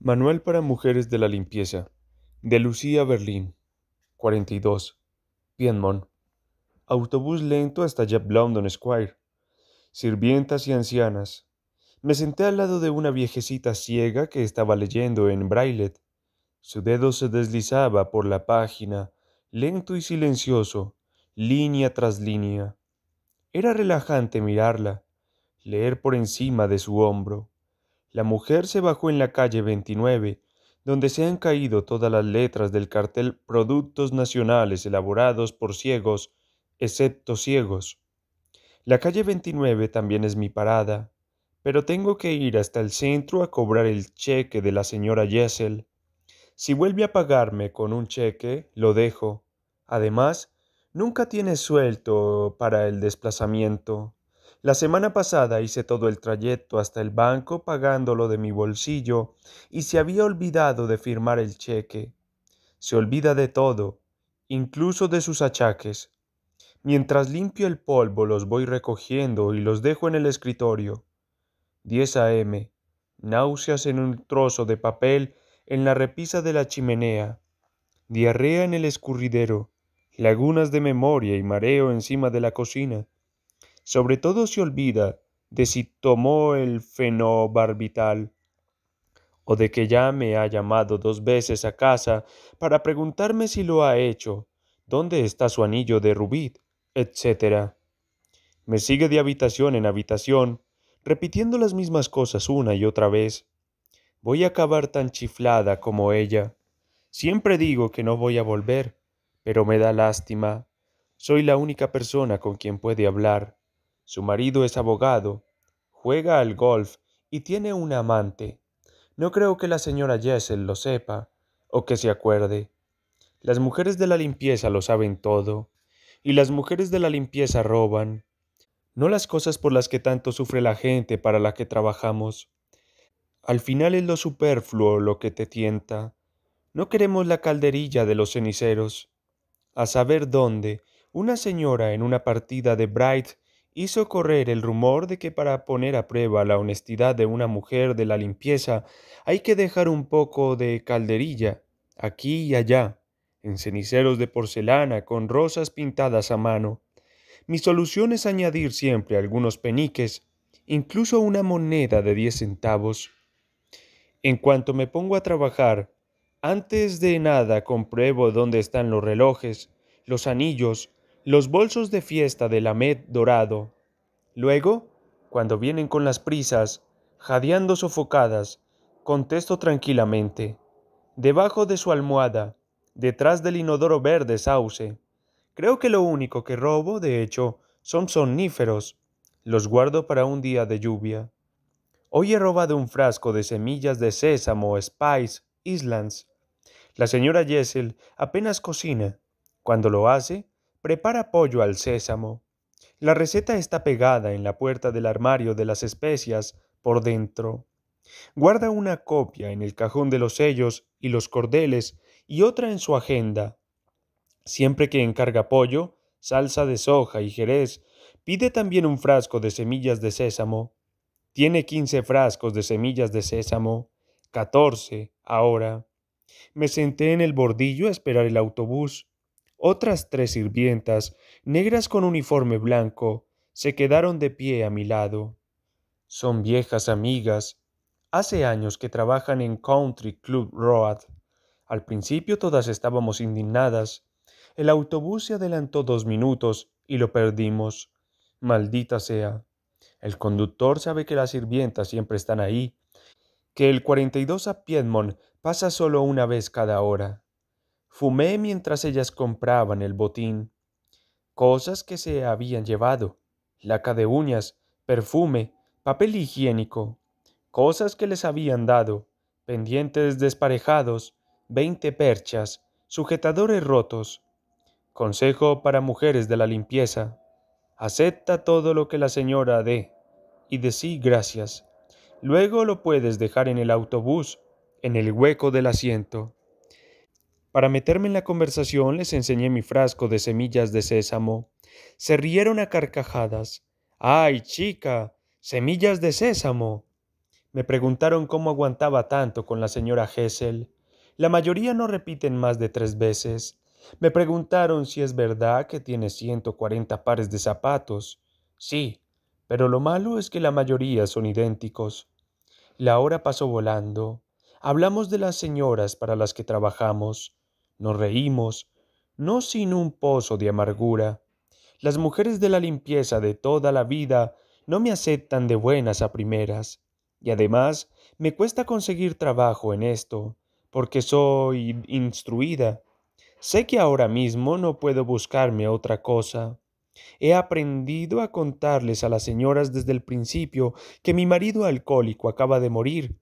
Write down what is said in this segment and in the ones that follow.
Manual para Mujeres de la Limpieza, de Lucía Berlín, 42, Piedmont. Autobús lento hasta Jeb London Square. Sirvientas y ancianas. Me senté al lado de una viejecita ciega que estaba leyendo en Braillet. Su dedo se deslizaba por la página, lento y silencioso, línea tras línea. Era relajante mirarla, leer por encima de su hombro. La mujer se bajó en la calle 29, donde se han caído todas las letras del cartel Productos Nacionales elaborados por ciegos, excepto ciegos. La calle 29 también es mi parada, pero tengo que ir hasta el centro a cobrar el cheque de la señora Jessel. Si vuelve a pagarme con un cheque, lo dejo. Además, nunca tiene suelto para el desplazamiento. La semana pasada hice todo el trayecto hasta el banco pagándolo de mi bolsillo y se había olvidado de firmar el cheque. Se olvida de todo, incluso de sus achaques. Mientras limpio el polvo los voy recogiendo y los dejo en el escritorio. 10 a.m. Náuseas en un trozo de papel en la repisa de la chimenea. Diarrea en el escurridero. Lagunas de memoria y mareo encima de la cocina. Sobre todo se olvida de si tomó el fenobarbital o de que ya me ha llamado dos veces a casa para preguntarme si lo ha hecho, dónde está su anillo de rubí, etc. Me sigue de habitación en habitación, repitiendo las mismas cosas una y otra vez. Voy a acabar tan chiflada como ella. Siempre digo que no voy a volver, pero me da lástima. Soy la única persona con quien puede hablar. Su marido es abogado, juega al golf y tiene una amante. No creo que la señora Jessel lo sepa o que se acuerde. Las mujeres de la limpieza lo saben todo, y las mujeres de la limpieza roban, no las cosas por las que tanto sufre la gente para la que trabajamos. Al final es lo superfluo lo que te tienta. No queremos la calderilla de los ceniceros. A saber dónde, una señora en una partida de Bright hizo correr el rumor de que para poner a prueba la honestidad de una mujer de la limpieza hay que dejar un poco de calderilla aquí y allá, en ceniceros de porcelana con rosas pintadas a mano. Mi solución es añadir siempre algunos peniques, incluso una moneda de diez centavos. En cuanto me pongo a trabajar, antes de nada compruebo dónde están los relojes, los anillos, los bolsos de fiesta de med dorado. Luego, cuando vienen con las prisas, jadeando sofocadas, contesto tranquilamente. Debajo de su almohada, detrás del inodoro verde sauce. Creo que lo único que robo, de hecho, son somníferos. Los guardo para un día de lluvia. Hoy he robado un frasco de semillas de sésamo, spice, islands. La señora Jessel apenas cocina. Cuando lo hace, prepara pollo al sésamo. La receta está pegada en la puerta del armario de las especias por dentro. Guarda una copia en el cajón de los sellos y los cordeles y otra en su agenda. Siempre que encarga pollo, salsa de soja y jerez, pide también un frasco de semillas de sésamo. Tiene quince frascos de semillas de sésamo, catorce ahora. Me senté en el bordillo a esperar el autobús. Otras tres sirvientas, negras con uniforme blanco, se quedaron de pie a mi lado. Son viejas amigas. Hace años que trabajan en Country Club Road. Al principio todas estábamos indignadas. El autobús se adelantó dos minutos y lo perdimos. Maldita sea. El conductor sabe que las sirvientas siempre están ahí, que el 42 a Piedmont pasa solo una vez cada hora. Fumé mientras ellas compraban el botín, cosas que se habían llevado, laca de uñas, perfume, papel higiénico, cosas que les habían dado, pendientes desparejados, veinte perchas, sujetadores rotos. Consejo para mujeres de la limpieza. Acepta todo lo que la señora dé y decí gracias. Luego lo puedes dejar en el autobús, en el hueco del asiento. Para meterme en la conversación les enseñé mi frasco de semillas de sésamo. Se rieron a carcajadas. ¡Ay, chica! ¡Semillas de sésamo! Me preguntaron cómo aguantaba tanto con la señora Hessel. La mayoría no repiten más de tres veces. Me preguntaron si es verdad que tiene 140 pares de zapatos. Sí, pero lo malo es que la mayoría son idénticos. La hora pasó volando. Hablamos de las señoras para las que trabajamos nos reímos, no sin un pozo de amargura. Las mujeres de la limpieza de toda la vida no me aceptan de buenas a primeras, y además me cuesta conseguir trabajo en esto, porque soy instruida. Sé que ahora mismo no puedo buscarme otra cosa. He aprendido a contarles a las señoras desde el principio que mi marido alcohólico acaba de morir,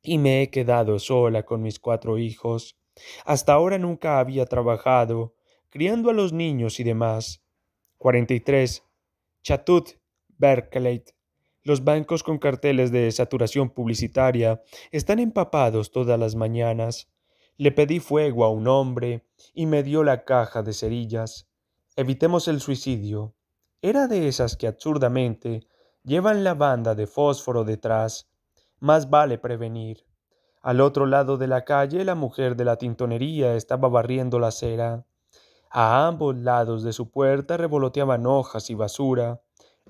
y me he quedado sola con mis cuatro hijos. Hasta ahora nunca había trabajado, criando a los niños y demás. 43. Chatut, Berkeley. Los bancos con carteles de saturación publicitaria están empapados todas las mañanas. Le pedí fuego a un hombre y me dio la caja de cerillas. Evitemos el suicidio. Era de esas que absurdamente llevan la banda de fósforo detrás. Más vale prevenir. Al otro lado de la calle, la mujer de la tintonería estaba barriendo la acera. A ambos lados de su puerta revoloteaban hojas y basura.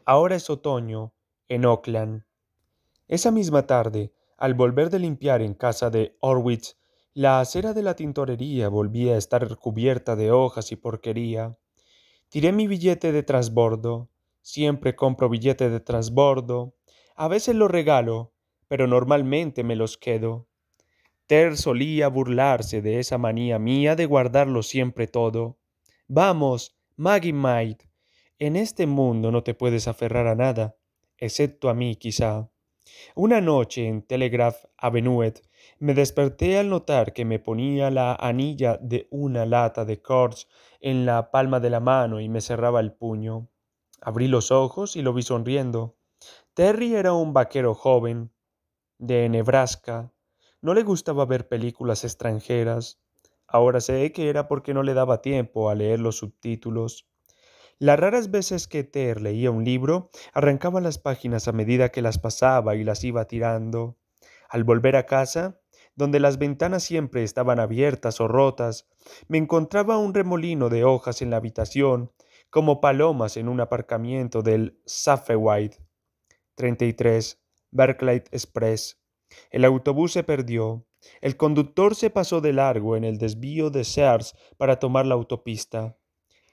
Ahora es otoño, en Oakland. Esa misma tarde, al volver de limpiar en casa de Orwitz, la acera de la tintorería volvía a estar cubierta de hojas y porquería. Tiré mi billete de transbordo. Siempre compro billete de transbordo. A veces lo regalo, pero normalmente me los quedo. Ter solía burlarse de esa manía mía de guardarlo siempre todo. Vamos, Maggie Might, en este mundo no te puedes aferrar a nada, excepto a mí quizá. Una noche en Telegraph Avenue me desperté al notar que me ponía la anilla de una lata de cords en la palma de la mano y me cerraba el puño. Abrí los ojos y lo vi sonriendo. Terry era un vaquero joven de Nebraska no le gustaba ver películas extranjeras. Ahora sé que era porque no le daba tiempo a leer los subtítulos. Las raras veces que Ter leía un libro, arrancaba las páginas a medida que las pasaba y las iba tirando. Al volver a casa, donde las ventanas siempre estaban abiertas o rotas, me encontraba un remolino de hojas en la habitación, como palomas en un aparcamiento del safeway 33, Berkeley Express. El autobús se perdió. El conductor se pasó de largo en el desvío de Sears para tomar la autopista.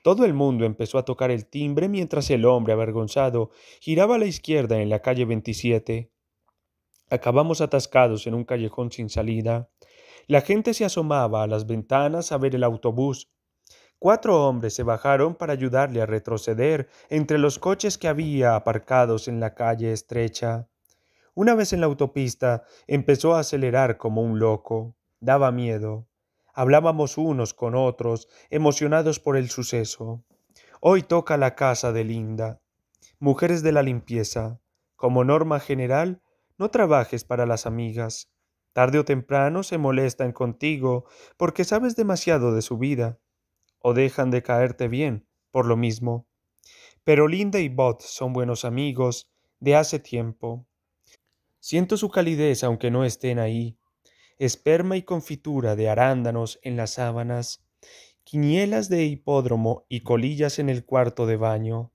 Todo el mundo empezó a tocar el timbre mientras el hombre avergonzado giraba a la izquierda en la calle 27. Acabamos atascados en un callejón sin salida. La gente se asomaba a las ventanas a ver el autobús. Cuatro hombres se bajaron para ayudarle a retroceder entre los coches que había aparcados en la calle estrecha. Una vez en la autopista, empezó a acelerar como un loco. Daba miedo. Hablábamos unos con otros, emocionados por el suceso. Hoy toca la casa de Linda. Mujeres de la limpieza. Como norma general, no trabajes para las amigas. Tarde o temprano se molestan contigo porque sabes demasiado de su vida. O dejan de caerte bien, por lo mismo. Pero Linda y Bot son buenos amigos de hace tiempo. Siento su calidez aunque no estén ahí, esperma y confitura de arándanos en las sábanas, quinielas de hipódromo y colillas en el cuarto de baño,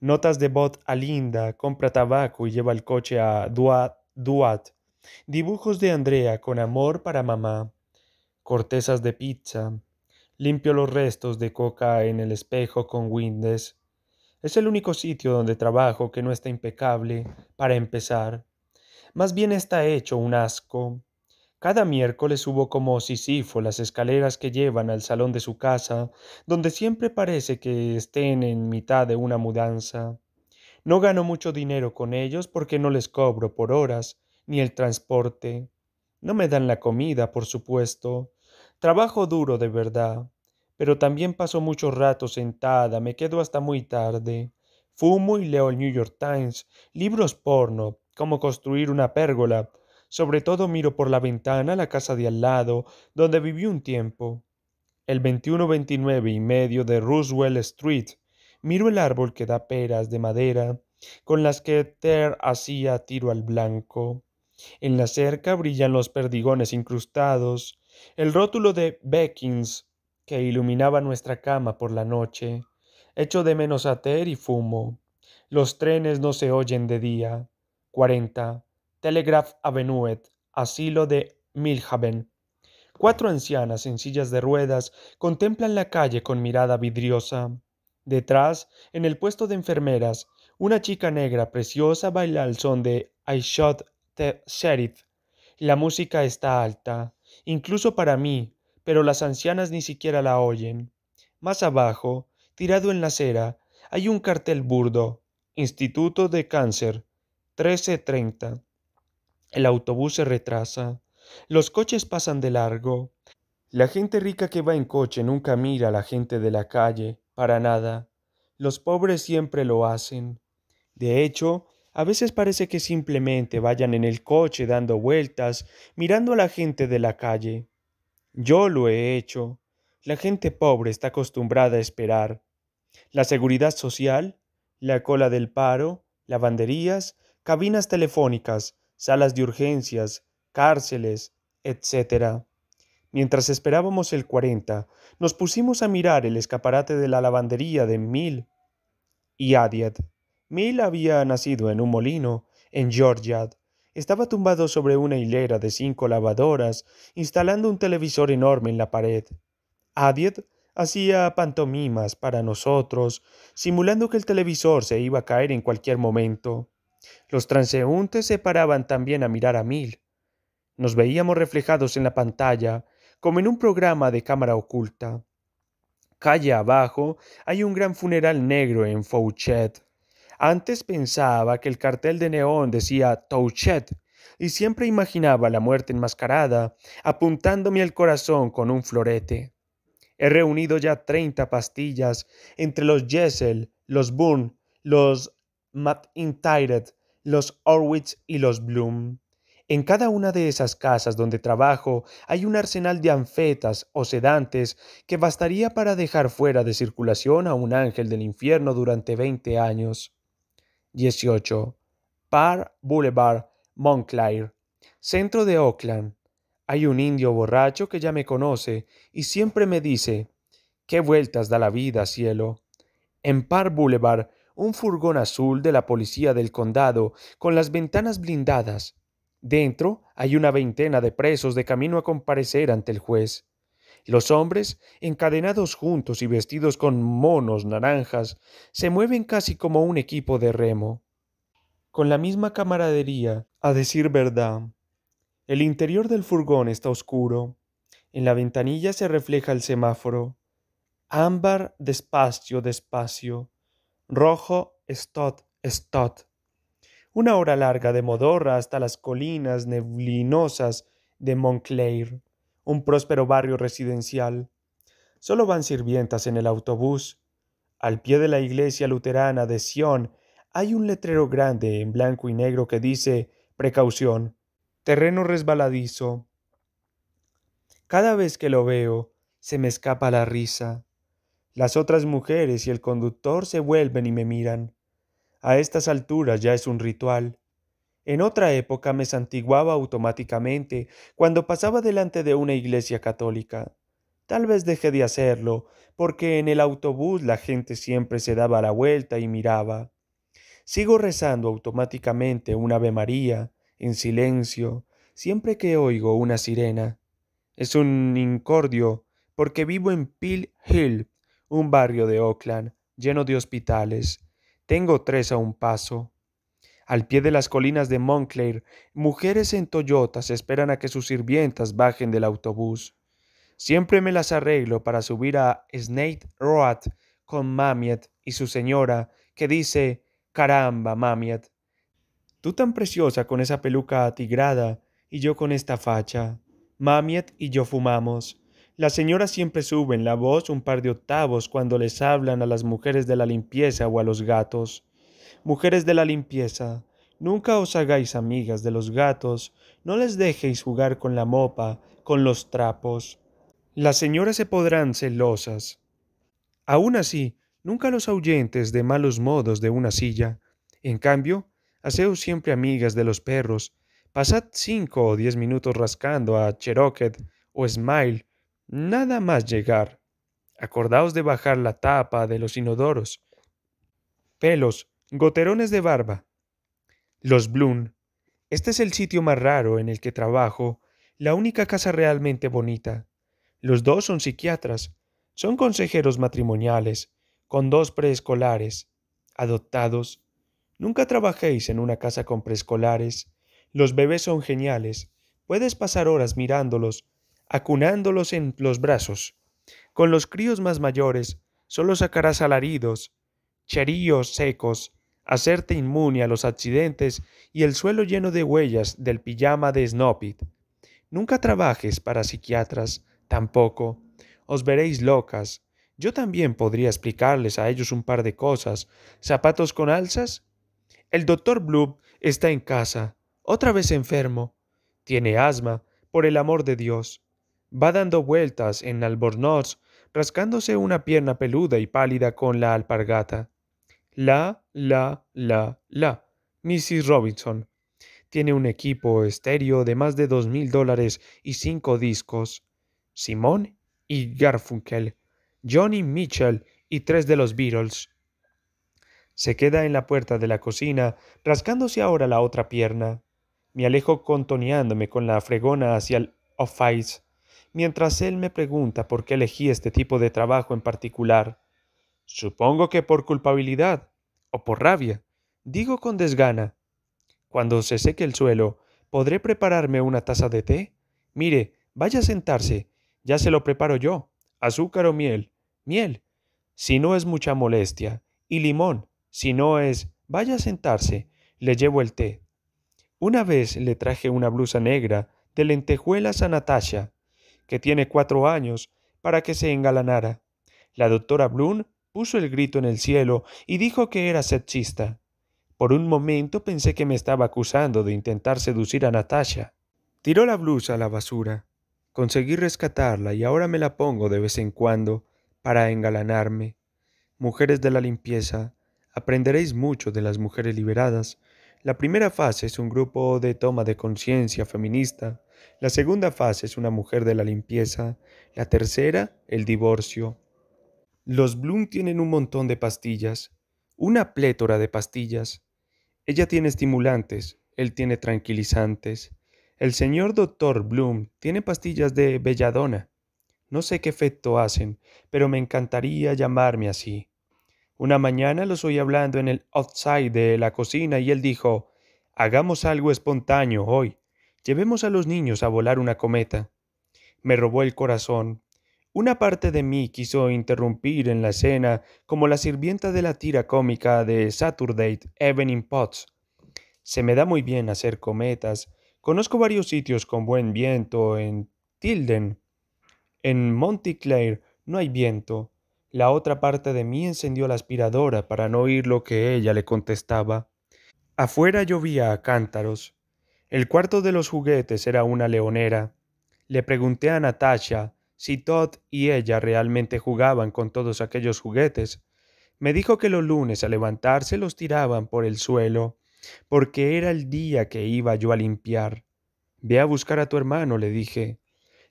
notas de bot a Linda, compra tabaco y lleva el coche a Duat, Duat, dibujos de Andrea con amor para mamá, cortezas de pizza, limpio los restos de coca en el espejo con Windes. Es el único sitio donde trabajo que no está impecable para empezar. Más bien está hecho un asco. Cada miércoles subo como Sisifo las escaleras que llevan al salón de su casa, donde siempre parece que estén en mitad de una mudanza. No gano mucho dinero con ellos porque no les cobro por horas, ni el transporte. No me dan la comida, por supuesto. Trabajo duro de verdad, pero también paso mucho rato sentada, me quedo hasta muy tarde. Fumo y leo el New York Times, libros porno, cómo construir una pérgola. Sobre todo miro por la ventana la casa de al lado, donde viví un tiempo. El 2129 y medio de Roosevelt Street. Miro el árbol que da peras de madera, con las que Ter hacía tiro al blanco. En la cerca brillan los perdigones incrustados, el rótulo de Beckins que iluminaba nuestra cama por la noche. Echo de menos a Ter y fumo. Los trenes no se oyen de día. 40, Telegraph Avenue, asilo de Milhaven. Cuatro ancianas en sillas de ruedas contemplan la calle con mirada vidriosa. Detrás, en el puesto de enfermeras, una chica negra preciosa baila al son de I Shot the Sheriff. La música está alta, incluso para mí, pero las ancianas ni siquiera la oyen. Más abajo, tirado en la acera, hay un cartel burdo, Instituto de Cáncer, 13.30. El autobús se retrasa. Los coches pasan de largo. La gente rica que va en coche nunca mira a la gente de la calle, para nada. Los pobres siempre lo hacen. De hecho, a veces parece que simplemente vayan en el coche dando vueltas, mirando a la gente de la calle. Yo lo he hecho. La gente pobre está acostumbrada a esperar. La seguridad social, la cola del paro, lavanderías, cabinas telefónicas, salas de urgencias, cárceles, etc. Mientras esperábamos el 40, nos pusimos a mirar el escaparate de la lavandería de Mill y Adiet. Mill había nacido en un molino, en Georgia. Estaba tumbado sobre una hilera de cinco lavadoras, instalando un televisor enorme en la pared. Adiet hacía pantomimas para nosotros, simulando que el televisor se iba a caer en cualquier momento. Los transeúntes se paraban también a mirar a Mil. Nos veíamos reflejados en la pantalla, como en un programa de cámara oculta. Calle abajo hay un gran funeral negro en Fouchet. Antes pensaba que el cartel de neón decía Touchet, y siempre imaginaba la muerte enmascarada, apuntándome al corazón con un florete. He reunido ya treinta pastillas entre los Jessel, los Boone, los Intired, los Orwitz y los Bloom. En cada una de esas casas donde trabajo hay un arsenal de anfetas o sedantes que bastaría para dejar fuera de circulación a un ángel del infierno durante 20 años. 18. Par Boulevard, Montclair, centro de Oakland. Hay un indio borracho que ya me conoce y siempre me dice, ¿Qué vueltas da la vida, cielo? En Par Boulevard un furgón azul de la policía del condado con las ventanas blindadas. Dentro hay una veintena de presos de camino a comparecer ante el juez. Los hombres, encadenados juntos y vestidos con monos naranjas, se mueven casi como un equipo de remo. Con la misma camaradería, a decir verdad. El interior del furgón está oscuro. En la ventanilla se refleja el semáforo. Ámbar despacio, despacio rojo, stot, stot. Una hora larga de modorra hasta las colinas neblinosas de Montclair, un próspero barrio residencial. Solo van sirvientas en el autobús. Al pie de la iglesia luterana de Sion hay un letrero grande en blanco y negro que dice Precaución, terreno resbaladizo. Cada vez que lo veo, se me escapa la risa. Las otras mujeres y el conductor se vuelven y me miran. A estas alturas ya es un ritual. En otra época me santiguaba automáticamente cuando pasaba delante de una iglesia católica. Tal vez dejé de hacerlo, porque en el autobús la gente siempre se daba la vuelta y miraba. Sigo rezando automáticamente un Ave María, en silencio, siempre que oigo una sirena. Es un incordio, porque vivo en Peel Hill, un barrio de Oakland lleno de hospitales. Tengo tres a un paso. Al pie de las colinas de Montclair, mujeres en Toyotas esperan a que sus sirvientas bajen del autobús. Siempre me las arreglo para subir a Snake Road con Mamiet y su señora, que dice, caramba, Mamiet, tú tan preciosa con esa peluca atigrada y yo con esta facha. Mamiet y yo fumamos. Las señoras siempre suben la voz un par de octavos cuando les hablan a las mujeres de la limpieza o a los gatos. Mujeres de la limpieza, nunca os hagáis amigas de los gatos, no les dejéis jugar con la mopa, con los trapos. Las señoras se podrán celosas. Aún así, nunca los ahuyentes de malos modos de una silla. En cambio, haceos siempre amigas de los perros. Pasad cinco o diez minutos rascando a Cherokee o Smile Nada más llegar. Acordaos de bajar la tapa de los inodoros. Pelos, goterones de barba. Los Bloom. Este es el sitio más raro en el que trabajo, la única casa realmente bonita. Los dos son psiquiatras, son consejeros matrimoniales, con dos preescolares, adoptados. Nunca trabajéis en una casa con preescolares. Los bebés son geniales. Puedes pasar horas mirándolos, acunándolos en los brazos. Con los críos más mayores solo sacarás alaridos, cheríos secos, hacerte inmune a los accidentes y el suelo lleno de huellas del pijama de Snopit. Nunca trabajes para psiquiatras, tampoco. Os veréis locas. Yo también podría explicarles a ellos un par de cosas. ¿Zapatos con alzas? El doctor Blue está en casa, otra vez enfermo. Tiene asma, por el amor de Dios. Va dando vueltas en albornoz, rascándose una pierna peluda y pálida con la alpargata. La, la, la, la. Mrs. Robinson. Tiene un equipo estéreo de más de dos mil dólares y cinco discos. Simón y Garfunkel. Johnny Mitchell y tres de los Beatles. Se queda en la puerta de la cocina, rascándose ahora la otra pierna. Me alejo contoneándome con la fregona hacia el office mientras él me pregunta por qué elegí este tipo de trabajo en particular. Supongo que por culpabilidad o por rabia, digo con desgana. Cuando se seque el suelo, ¿podré prepararme una taza de té? Mire, vaya a sentarse, ya se lo preparo yo. Azúcar o miel, miel, si no es mucha molestia, y limón, si no es, vaya a sentarse, le llevo el té. Una vez le traje una blusa negra de lentejuelas a Natasha, que tiene cuatro años, para que se engalanara. La doctora Blum puso el grito en el cielo y dijo que era sexista. Por un momento pensé que me estaba acusando de intentar seducir a Natasha. Tiró la blusa a la basura. Conseguí rescatarla y ahora me la pongo de vez en cuando para engalanarme. Mujeres de la limpieza, aprenderéis mucho de las mujeres liberadas. La primera fase es un grupo de toma de conciencia feminista la segunda fase es una mujer de la limpieza. La tercera, el divorcio. Los Bloom tienen un montón de pastillas, una plétora de pastillas. Ella tiene estimulantes, él tiene tranquilizantes. El señor doctor Bloom tiene pastillas de belladona. No sé qué efecto hacen, pero me encantaría llamarme así. Una mañana los oí hablando en el outside de la cocina y él dijo, hagamos algo espontáneo hoy. Llevemos a los niños a volar una cometa. Me robó el corazón. Una parte de mí quiso interrumpir en la escena como la sirvienta de la tira cómica de Saturday Evening Pots. Se me da muy bien hacer cometas. Conozco varios sitios con buen viento en Tilden. En Monteclair no hay viento. La otra parte de mí encendió la aspiradora para no oír lo que ella le contestaba. Afuera llovía a cántaros. El cuarto de los juguetes era una leonera. Le pregunté a Natasha si Todd y ella realmente jugaban con todos aquellos juguetes. Me dijo que los lunes al levantarse los tiraban por el suelo, porque era el día que iba yo a limpiar. Ve a buscar a tu hermano, le dije.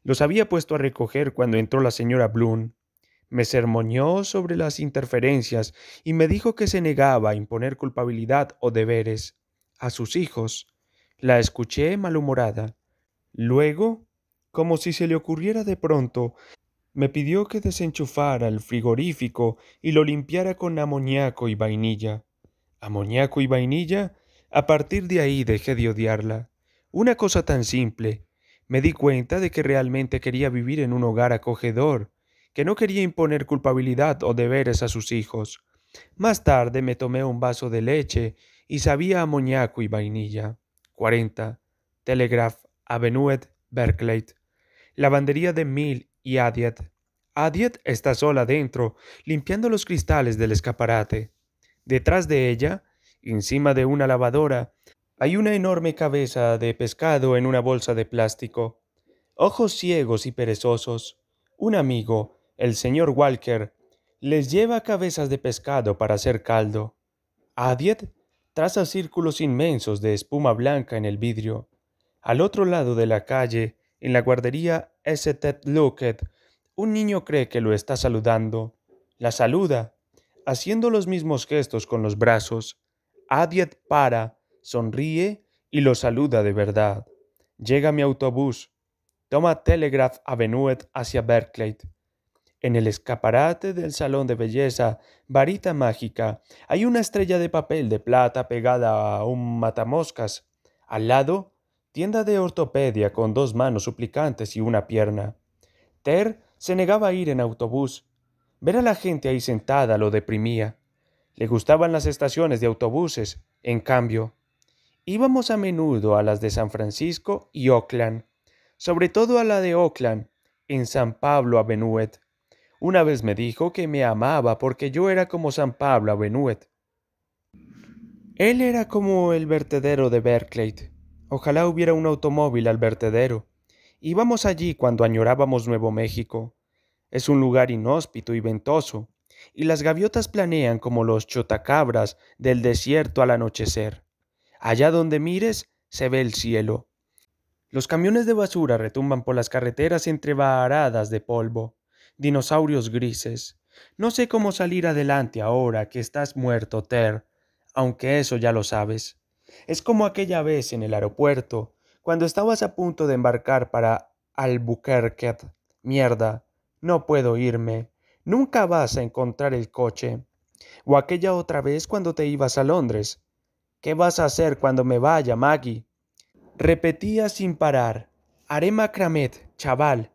Los había puesto a recoger cuando entró la señora Bloom. Me sermoneó sobre las interferencias y me dijo que se negaba a imponer culpabilidad o deberes a sus hijos. La escuché malhumorada. Luego, como si se le ocurriera de pronto, me pidió que desenchufara el frigorífico y lo limpiara con amoníaco y vainilla. Amoníaco y vainilla, a partir de ahí dejé de odiarla. Una cosa tan simple. Me di cuenta de que realmente quería vivir en un hogar acogedor, que no quería imponer culpabilidad o deberes a sus hijos. Más tarde me tomé un vaso de leche y sabía amoníaco y vainilla. 40, Telegraph, Avenue, Berkeley, lavandería de Mill y Adiet. Adiet está sola dentro, limpiando los cristales del escaparate. Detrás de ella, encima de una lavadora, hay una enorme cabeza de pescado en una bolsa de plástico. Ojos ciegos y perezosos. Un amigo, el señor Walker, les lleva cabezas de pescado para hacer caldo. Adiet traza círculos inmensos de espuma blanca en el vidrio. Al otro lado de la calle, en la guardería St. Locket, un niño cree que lo está saludando. La saluda, haciendo los mismos gestos con los brazos. Adiet para, sonríe y lo saluda de verdad. Llega mi autobús. Toma Telegraph Avenue hacia Berkeley. En el escaparate del salón de belleza, varita mágica, hay una estrella de papel de plata pegada a un matamoscas. Al lado, tienda de ortopedia con dos manos suplicantes y una pierna. Ter se negaba a ir en autobús. Ver a la gente ahí sentada lo deprimía. Le gustaban las estaciones de autobuses, en cambio. Íbamos a menudo a las de San Francisco y Oakland, sobre todo a la de Oakland, en San Pablo Avenue. Una vez me dijo que me amaba porque yo era como San Pablo a Él era como el vertedero de Berkeley. Ojalá hubiera un automóvil al vertedero. Íbamos allí cuando añorábamos Nuevo México. Es un lugar inhóspito y ventoso, y las gaviotas planean como los chotacabras del desierto al anochecer. Allá donde mires, se ve el cielo. Los camiones de basura retumban por las carreteras entre de polvo dinosaurios grises. No sé cómo salir adelante ahora que estás muerto, Ter, aunque eso ya lo sabes. Es como aquella vez en el aeropuerto, cuando estabas a punto de embarcar para Albuquerque. Mierda, no puedo irme. Nunca vas a encontrar el coche. O aquella otra vez cuando te ibas a Londres. ¿Qué vas a hacer cuando me vaya, Maggie? Repetía sin parar. Haré macramet, chaval,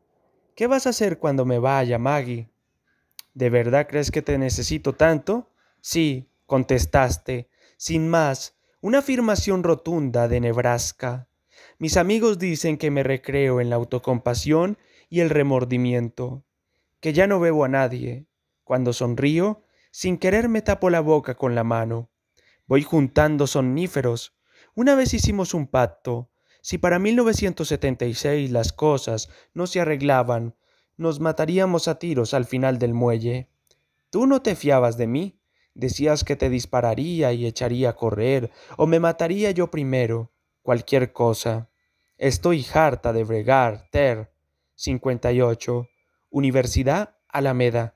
¿Qué vas a hacer cuando me vaya, Maggie? ¿De verdad crees que te necesito tanto? Sí, contestaste, sin más, una afirmación rotunda de Nebraska. Mis amigos dicen que me recreo en la autocompasión y el remordimiento, que ya no bebo a nadie. Cuando sonrío, sin querer me tapo la boca con la mano. Voy juntando sonníferos. Una vez hicimos un pacto, si para 1976 las cosas no se arreglaban, nos mataríamos a tiros al final del muelle. Tú no te fiabas de mí, decías que te dispararía y echaría a correr, o me mataría yo primero, cualquier cosa. Estoy harta de bregar, Ter. 58. Universidad Alameda.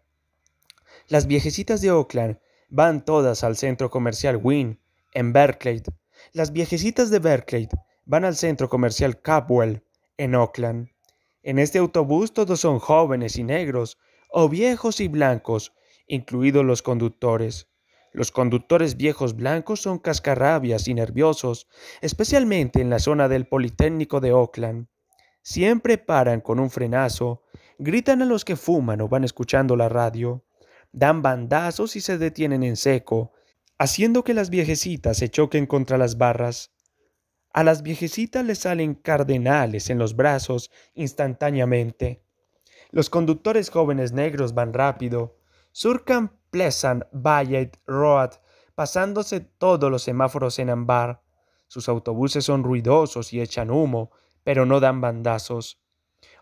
Las viejecitas de Oakland van todas al centro comercial Wynn, en Berkeley. Las viejecitas de Berkeley van al centro comercial Capwell, en Oakland. En este autobús todos son jóvenes y negros, o viejos y blancos, incluidos los conductores. Los conductores viejos blancos son cascarrabias y nerviosos, especialmente en la zona del Politécnico de Oakland. Siempre paran con un frenazo, gritan a los que fuman o van escuchando la radio, dan bandazos y se detienen en seco, haciendo que las viejecitas se choquen contra las barras. A las viejecitas les salen cardenales en los brazos instantáneamente. Los conductores jóvenes negros van rápido. Surcan Pleasant Valley Road, pasándose todos los semáforos en ambar. Sus autobuses son ruidosos y echan humo, pero no dan bandazos.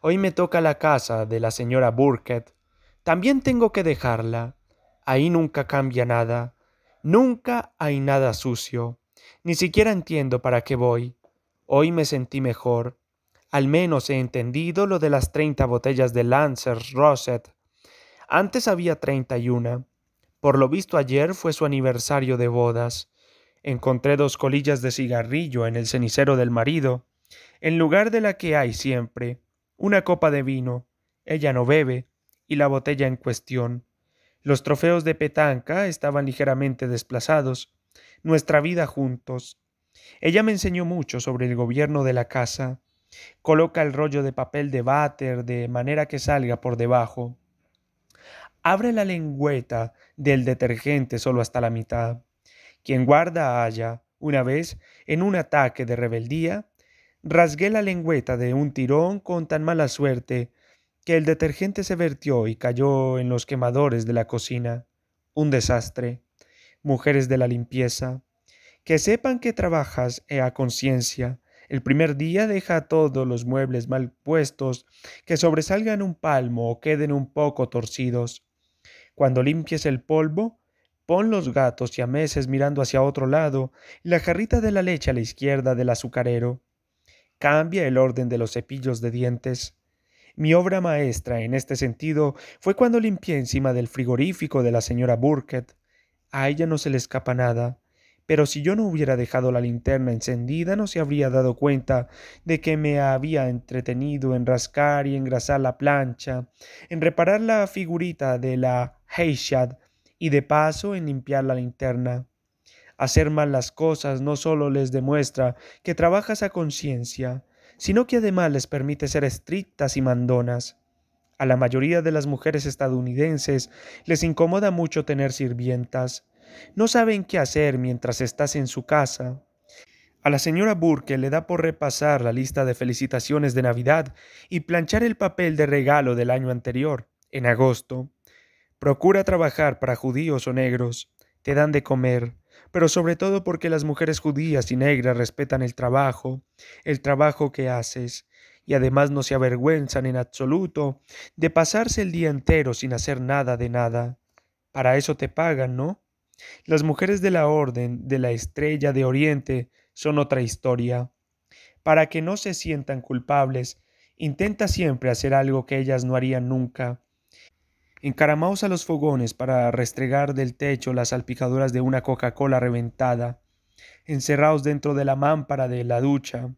Hoy me toca la casa de la señora Burkett. También tengo que dejarla. Ahí nunca cambia nada. Nunca hay nada sucio. Ni siquiera entiendo para qué voy. Hoy me sentí mejor. Al menos he entendido lo de las 30 botellas de Lancer's Roset. Antes había 31. Por lo visto ayer fue su aniversario de bodas. Encontré dos colillas de cigarrillo en el cenicero del marido, en lugar de la que hay siempre, una copa de vino, ella no bebe, y la botella en cuestión. Los trofeos de petanca estaban ligeramente desplazados, nuestra vida juntos. Ella me enseñó mucho sobre el gobierno de la casa. Coloca el rollo de papel de váter de manera que salga por debajo. Abre la lengüeta del detergente solo hasta la mitad. Quien guarda haya, una vez, en un ataque de rebeldía, rasgué la lengüeta de un tirón con tan mala suerte que el detergente se vertió y cayó en los quemadores de la cocina. Un desastre mujeres de la limpieza, que sepan que trabajas eh, a conciencia. El primer día deja todos los muebles mal puestos, que sobresalgan un palmo o queden un poco torcidos. Cuando limpies el polvo, pon los gatos y meses mirando hacia otro lado y la jarrita de la leche a la izquierda del azucarero. Cambia el orden de los cepillos de dientes. Mi obra maestra en este sentido fue cuando limpié encima del frigorífico de la señora Burkett. A ella no se le escapa nada, pero si yo no hubiera dejado la linterna encendida no se habría dado cuenta de que me había entretenido en rascar y engrasar la plancha, en reparar la figurita de la Heishad y de paso en limpiar la linterna. Hacer mal las cosas no solo les demuestra que trabajas a conciencia, sino que además les permite ser estrictas y mandonas. A la mayoría de las mujeres estadounidenses les incomoda mucho tener sirvientas. No saben qué hacer mientras estás en su casa. A la señora Burke le da por repasar la lista de felicitaciones de Navidad y planchar el papel de regalo del año anterior, en agosto. Procura trabajar para judíos o negros. Te dan de comer, pero sobre todo porque las mujeres judías y negras respetan el trabajo, el trabajo que haces y además no se avergüenzan en absoluto de pasarse el día entero sin hacer nada de nada. Para eso te pagan, ¿no? Las mujeres de la Orden de la Estrella de Oriente son otra historia. Para que no se sientan culpables, intenta siempre hacer algo que ellas no harían nunca. Encaramaos a los fogones para restregar del techo las salpicaduras de una Coca-Cola reventada. Encerraos dentro de la mámpara de la ducha.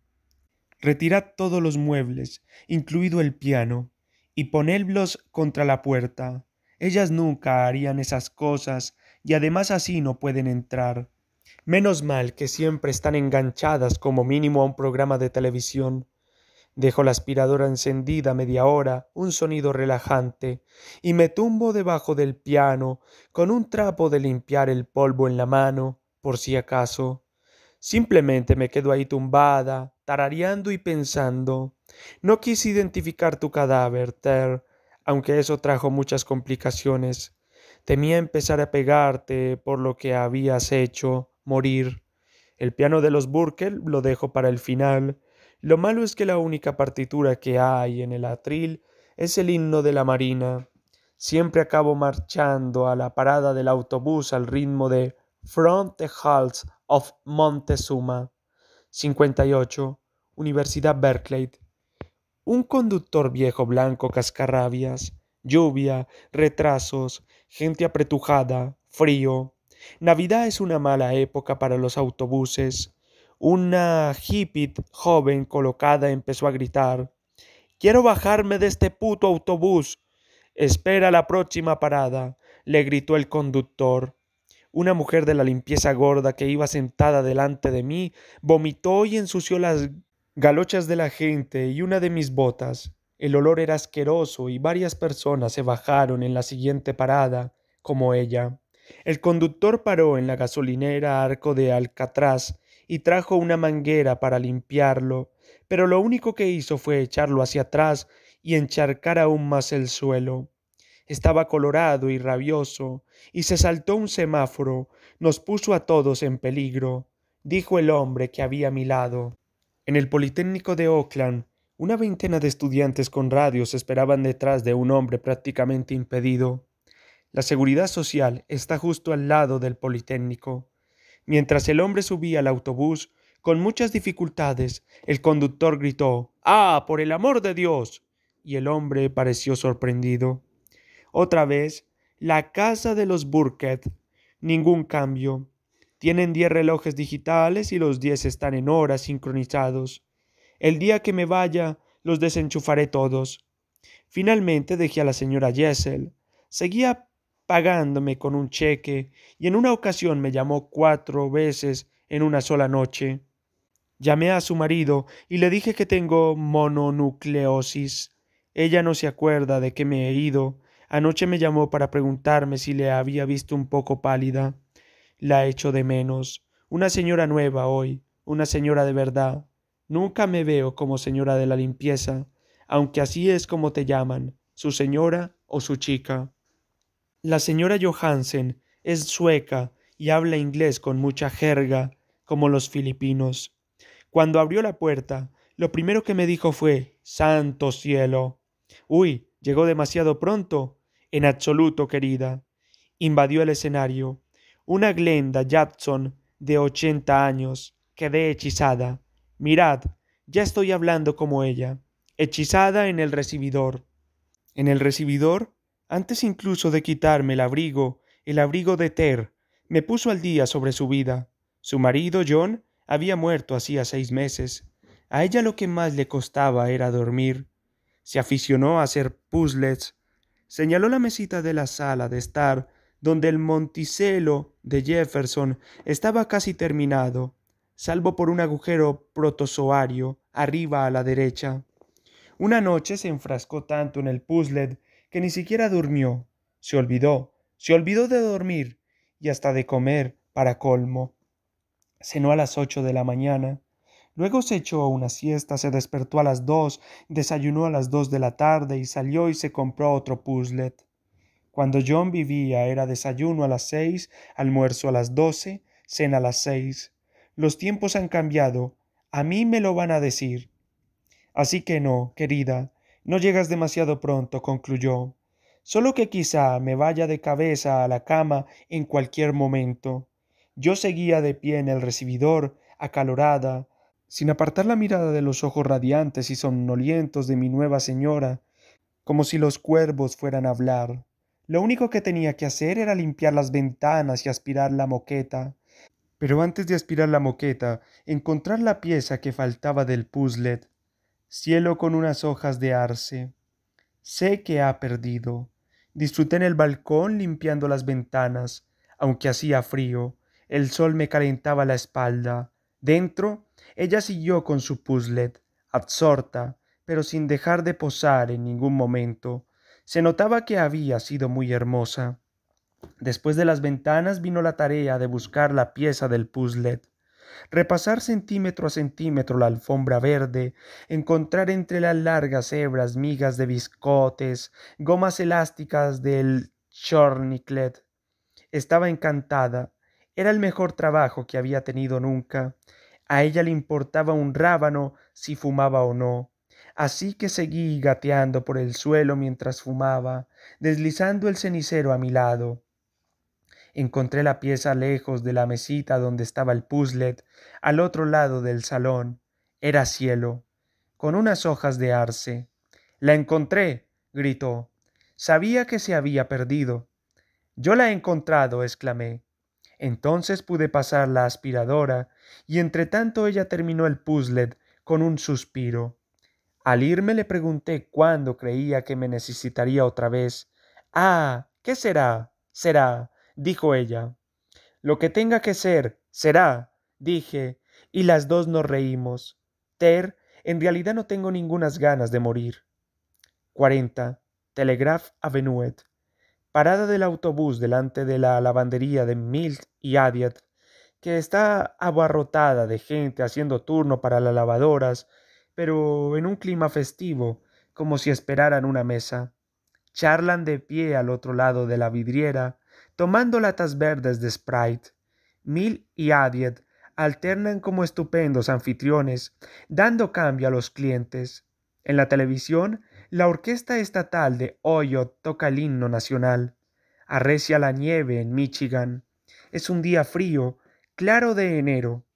Retirad todos los muebles, incluido el piano, y ponedlos contra la puerta. Ellas nunca harían esas cosas, y además así no pueden entrar. Menos mal que siempre están enganchadas como mínimo a un programa de televisión. Dejo la aspiradora encendida media hora, un sonido relajante, y me tumbo debajo del piano, con un trapo de limpiar el polvo en la mano, por si acaso. Simplemente me quedo ahí tumbada, tarareando y pensando. No quise identificar tu cadáver, Ter, aunque eso trajo muchas complicaciones. Temía empezar a pegarte por lo que habías hecho, morir. El piano de los Burkel lo dejo para el final. Lo malo es que la única partitura que hay en el atril es el himno de la Marina. Siempre acabo marchando a la parada del autobús al ritmo de Front the Halls of Montezuma. 58. Universidad Berkeley. Un conductor viejo blanco cascarrabias, lluvia, retrasos, gente apretujada, frío. Navidad es una mala época para los autobuses. Una hippie joven colocada empezó a gritar. Quiero bajarme de este puto autobús. Espera la próxima parada, le gritó el conductor. Una mujer de la limpieza gorda que iba sentada delante de mí vomitó y ensució las galochas de la gente y una de mis botas. El olor era asqueroso y varias personas se bajaron en la siguiente parada, como ella. El conductor paró en la gasolinera Arco de Alcatraz y trajo una manguera para limpiarlo, pero lo único que hizo fue echarlo hacia atrás y encharcar aún más el suelo. Estaba colorado y rabioso, y se saltó un semáforo, nos puso a todos en peligro, dijo el hombre que había a mi lado. En el Politécnico de Oakland, una veintena de estudiantes con radios esperaban detrás de un hombre prácticamente impedido. La seguridad social está justo al lado del Politécnico. Mientras el hombre subía al autobús, con muchas dificultades, el conductor gritó ¡Ah, por el amor de Dios! y el hombre pareció sorprendido. Otra vez, la casa de los Burkett. Ningún cambio. Tienen 10 relojes digitales y los 10 están en horas sincronizados. El día que me vaya, los desenchufaré todos. Finalmente dejé a la señora Jessel. Seguía pagándome con un cheque y en una ocasión me llamó cuatro veces en una sola noche. Llamé a su marido y le dije que tengo mononucleosis. Ella no se acuerda de que me he ido. Anoche me llamó para preguntarme si le había visto un poco pálida. La echo de menos. Una señora nueva hoy, una señora de verdad. Nunca me veo como señora de la limpieza, aunque así es como te llaman, su señora o su chica. La señora Johansen es sueca y habla inglés con mucha jerga, como los filipinos. Cuando abrió la puerta, lo primero que me dijo fue Santo cielo. Uy, llegó demasiado pronto. En absoluto, querida. Invadió el escenario una Glenda Jackson de ochenta años. Quedé hechizada. Mirad, ya estoy hablando como ella, hechizada en el recibidor. En el recibidor, antes incluso de quitarme el abrigo, el abrigo de Ter, me puso al día sobre su vida. Su marido, John, había muerto hacía seis meses. A ella lo que más le costaba era dormir. Se aficionó a hacer puzzles. Señaló la mesita de la sala de estar donde el monticelo de Jefferson estaba casi terminado, salvo por un agujero protozoario arriba a la derecha. Una noche se enfrascó tanto en el puzzle que ni siquiera durmió. Se olvidó, se olvidó de dormir y hasta de comer, para colmo. Cenó a las ocho de la mañana. Luego se echó una siesta, se despertó a las dos, desayunó a las dos de la tarde y salió y se compró otro puzzlet. Cuando John vivía era desayuno a las seis, almuerzo a las doce, cena a las seis. Los tiempos han cambiado, a mí me lo van a decir. Así que no, querida, no llegas demasiado pronto, concluyó. Solo que quizá me vaya de cabeza a la cama en cualquier momento. Yo seguía de pie en el recibidor, acalorada, sin apartar la mirada de los ojos radiantes y somnolientos de mi nueva señora, como si los cuervos fueran a hablar. Lo único que tenía que hacer era limpiar las ventanas y aspirar la moqueta. Pero antes de aspirar la moqueta, encontrar la pieza que faltaba del puzzle. Cielo con unas hojas de arce. Sé que ha perdido. Disfruté en el balcón limpiando las ventanas, aunque hacía frío. El sol me calentaba la espalda. Dentro, ella siguió con su puzzle, absorta, pero sin dejar de posar en ningún momento se notaba que había sido muy hermosa. Después de las ventanas vino la tarea de buscar la pieza del puzzle, repasar centímetro a centímetro la alfombra verde, encontrar entre las largas hebras migas de biscotes, gomas elásticas del chorniclet. Estaba encantada. Era el mejor trabajo que había tenido nunca. A ella le importaba un rábano si fumaba o no. Así que seguí gateando por el suelo mientras fumaba, deslizando el cenicero a mi lado. Encontré la pieza lejos de la mesita donde estaba el puzzlet, al otro lado del salón. Era cielo, con unas hojas de arce. La encontré, gritó. Sabía que se había perdido. Yo la he encontrado, exclamé. Entonces pude pasar la aspiradora, y entre tanto ella terminó el puzzlet con un suspiro. Al irme le pregunté cuándo creía que me necesitaría otra vez. Ah, ¿qué será? Será, dijo ella. Lo que tenga que ser, será, dije, y las dos nos reímos. Ter, en realidad no tengo ningunas ganas de morir. 40. Telegraph Avenue. Parada del autobús delante de la lavandería de Milt y Adiat, que está abarrotada de gente haciendo turno para las lavadoras, pero en un clima festivo, como si esperaran una mesa. Charlan de pie al otro lado de la vidriera, tomando latas verdes de Sprite. Mill y Adiet alternan como estupendos anfitriones, dando cambio a los clientes. En la televisión, la Orquesta Estatal de Ohio toca el himno nacional. Arrecia la nieve en Michigan. Es un día frío, claro de enero.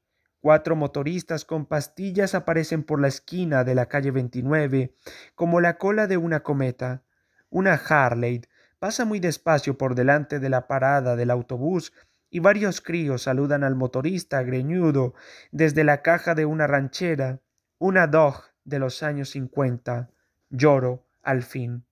Cuatro motoristas con pastillas aparecen por la esquina de la calle 29 como la cola de una cometa. Una Harley pasa muy despacio por delante de la parada del autobús y varios críos saludan al motorista greñudo desde la caja de una ranchera, una Dog de los años 50. Lloro, al fin.